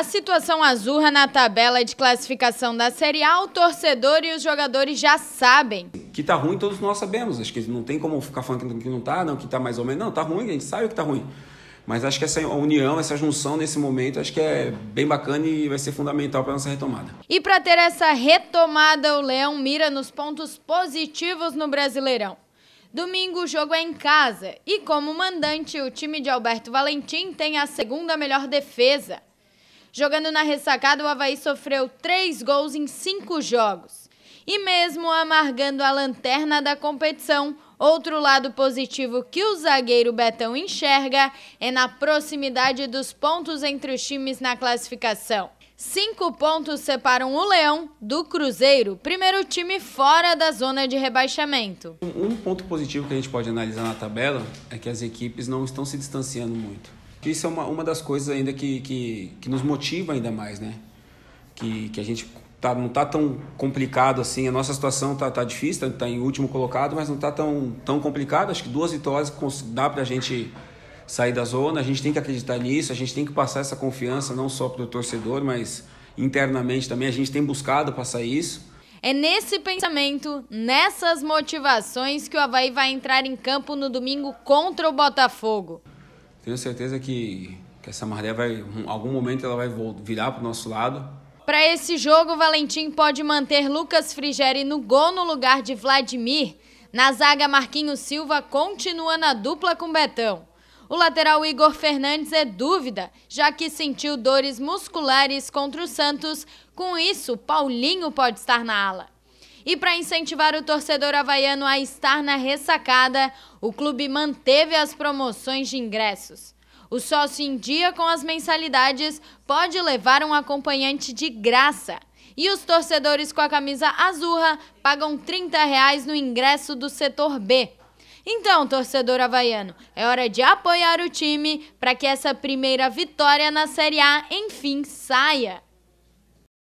A situação azurra na tabela de classificação da Série A, o torcedor e os jogadores já sabem. Que tá ruim, todos nós sabemos. Acho que não tem como ficar falando que não tá, não, que tá mais ou menos. Não, tá ruim, a gente sabe que tá ruim. Mas acho que essa união, essa junção nesse momento, acho que é bem bacana e vai ser fundamental para nossa retomada. E para ter essa retomada, o Leão mira nos pontos positivos no Brasileirão. Domingo o jogo é em casa e, como mandante, o time de Alberto Valentim tem a segunda melhor defesa. Jogando na ressacada, o Havaí sofreu três gols em cinco jogos. E mesmo amargando a lanterna da competição, outro lado positivo que o zagueiro Betão enxerga é na proximidade dos pontos entre os times na classificação. Cinco pontos separam o Leão do Cruzeiro, primeiro time fora da zona de rebaixamento. Um ponto positivo que a gente pode analisar na tabela é que as equipes não estão se distanciando muito. Isso é uma, uma das coisas ainda que, que, que nos motiva ainda mais, né? Que, que a gente tá, não tá tão complicado assim, a nossa situação tá, tá difícil, tá, tá em último colocado, mas não tá tão, tão complicado. Acho que duas vitórias dá pra gente sair da zona, a gente tem que acreditar nisso, a gente tem que passar essa confiança não só pro torcedor, mas internamente também, a gente tem buscado passar isso. É nesse pensamento, nessas motivações, que o Havaí vai entrar em campo no domingo contra o Botafogo. Tenho certeza que, que essa maré vai, em algum momento, ela vai virar para o nosso lado. Para esse jogo, Valentim pode manter Lucas Frigeri no gol no lugar de Vladimir. Na zaga, Marquinhos Silva continua na dupla com Betão. O lateral Igor Fernandes é dúvida, já que sentiu dores musculares contra o Santos. Com isso, Paulinho pode estar na ala. E para incentivar o torcedor havaiano a estar na ressacada, o clube manteve as promoções de ingressos. O sócio em dia com as mensalidades pode levar um acompanhante de graça. E os torcedores com a camisa azurra pagam R$ 30 reais no ingresso do setor B. Então, torcedor havaiano, é hora de apoiar o time para que essa primeira vitória na Série A enfim saia.